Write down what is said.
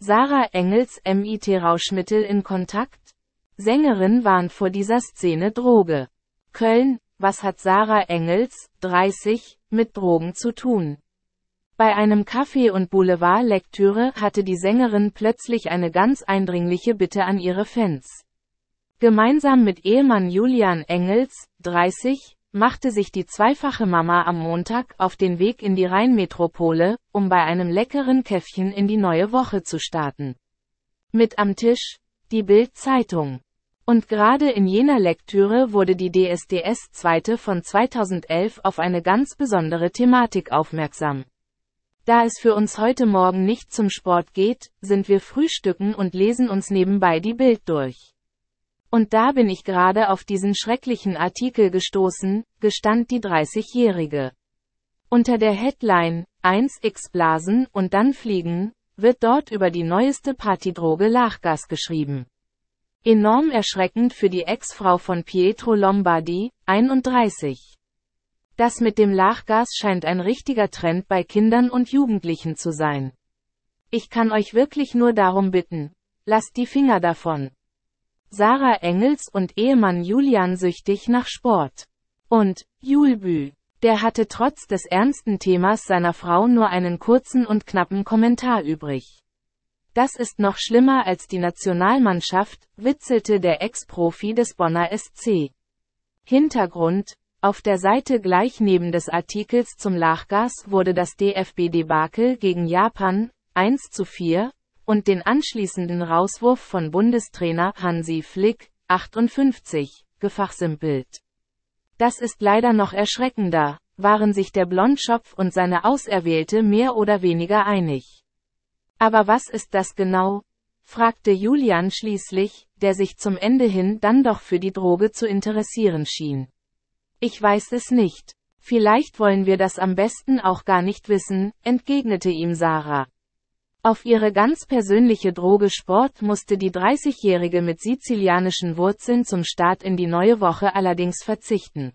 Sarah Engels MIT Rauschmittel in Kontakt? Sängerin warnt vor dieser Szene Droge. Köln, was hat Sarah Engels, 30, mit Drogen zu tun? Bei einem Kaffee- und Boulevardlektüre hatte die Sängerin plötzlich eine ganz eindringliche Bitte an ihre Fans. Gemeinsam mit Ehemann Julian Engels, 30, machte sich die zweifache Mama am Montag auf den Weg in die Rheinmetropole, um bei einem leckeren Käffchen in die neue Woche zu starten. Mit am Tisch, die Bild-Zeitung. Und gerade in jener Lektüre wurde die DSDS 2. von 2011 auf eine ganz besondere Thematik aufmerksam. Da es für uns heute Morgen nicht zum Sport geht, sind wir frühstücken und lesen uns nebenbei die Bild durch. Und da bin ich gerade auf diesen schrecklichen Artikel gestoßen, gestand die 30-Jährige. Unter der Headline 1x Blasen und dann fliegen wird dort über die neueste Partydroge Lachgas geschrieben. Enorm erschreckend für die Ex-Frau von Pietro Lombardi, 31. Das mit dem Lachgas scheint ein richtiger Trend bei Kindern und Jugendlichen zu sein. Ich kann euch wirklich nur darum bitten, lasst die Finger davon. Sarah Engels und Ehemann Julian süchtig nach Sport. Und Julbü. Der hatte trotz des ernsten Themas seiner Frau nur einen kurzen und knappen Kommentar übrig. Das ist noch schlimmer als die Nationalmannschaft, witzelte der Ex-Profi des Bonner SC. Hintergrund, auf der Seite gleich neben des Artikels zum Lachgas wurde das DFB-Debakel gegen Japan, 1 zu 4, und den anschließenden Rauswurf von Bundestrainer Hansi Flick, 58, gefachsimpelt. Das ist leider noch erschreckender, waren sich der Blondschopf und seine Auserwählte mehr oder weniger einig. Aber was ist das genau? fragte Julian schließlich, der sich zum Ende hin dann doch für die Droge zu interessieren schien. Ich weiß es nicht. Vielleicht wollen wir das am besten auch gar nicht wissen, entgegnete ihm Sarah. Auf ihre ganz persönliche Droge Sport musste die 30-Jährige mit sizilianischen Wurzeln zum Start in die neue Woche allerdings verzichten.